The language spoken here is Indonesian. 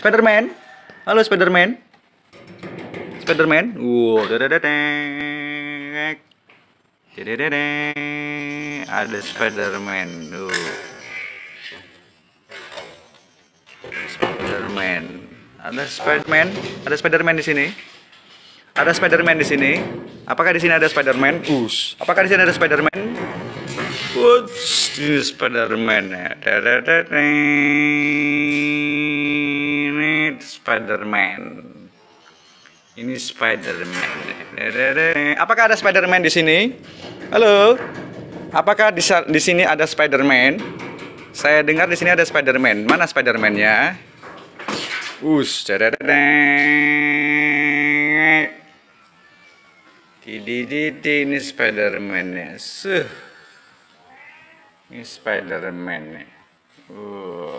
Spiderman. Halo Spiderman. Spiderman. Wow, dadadadek. Dadadadek. Ada Spiderman. Spiderman. Ada Spiderman. Ada Spiderman di sini. Ada Spiderman di sini. Apakah di sini ada Spiderman? Us. Apakah di sini ada Spiderman? What's this Spiderman? da Spiderman. Ini Spiderman. Apakah ada Spiderman di sini? Halo. Apakah di, di sini ada Spiderman? Saya dengar di sini ada Spiderman. Mana Spiderman-nya? Us, didi, ini Spiderman-nya. Suh. Ini Spiderman-nya. Uh.